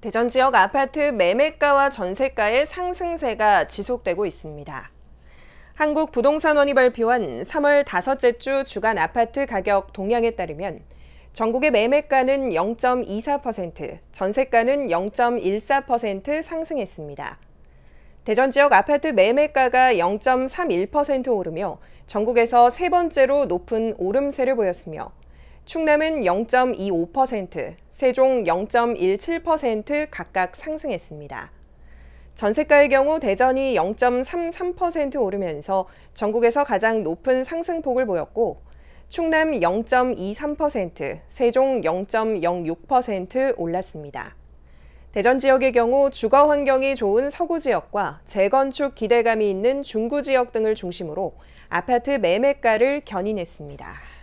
대전 지역 아파트 매매가와 전세가의 상승세가 지속되고 있습니다. 한국부동산원이 발표한 3월 다섯째 주 주간 아파트 가격 동향에 따르면 전국의 매매가는 0.24%, 전세가는 0.14% 상승했습니다. 대전 지역 아파트 매매가가 0.31% 오르며 전국에서 세 번째로 높은 오름세를 보였으며 충남은 0.25%, 세종 0.17% 각각 상승했습니다. 전세가의 경우 대전이 0.33% 오르면서 전국에서 가장 높은 상승폭을 보였고, 충남 0.23%, 세종 0.06% 올랐습니다. 대전 지역의 경우 주거 환경이 좋은 서구 지역과 재건축 기대감이 있는 중구 지역 등을 중심으로 아파트 매매가를 견인했습니다.